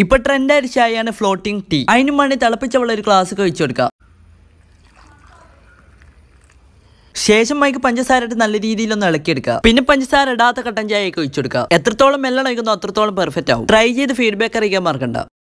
ഇപ്പൊ ട്രെൻഡായിട്ട് ചായയാണ് floating tea അതിനു വേണ്ടി തിളപ്പിച്ച വെള്ളം ഒരു ഗ്ലാസ് കഴിച്ചു കൊടുക്കുക ശേഷം മൈക്ക് പഞ്ചസാര ഇട്ട് നല്ല രീതിയിൽ ഒന്ന് ഇളക്കിയെടുക്കുക പിന്നെ പഞ്ചസാര ഇടാത്ത കട്ടൻ ചായ ഒഴിച്ചു കൊടുക്കുക എത്രത്തോളം മെല്ലണം ഒഴിക്കുന്നോ അത്രത്തോളം പെർഫെക്റ്റ് ആവും ട്രൈ ചെയ്ത് ഫീഡ്ബാക്ക് അറിയിക്കാൻ മറക്കണ്ട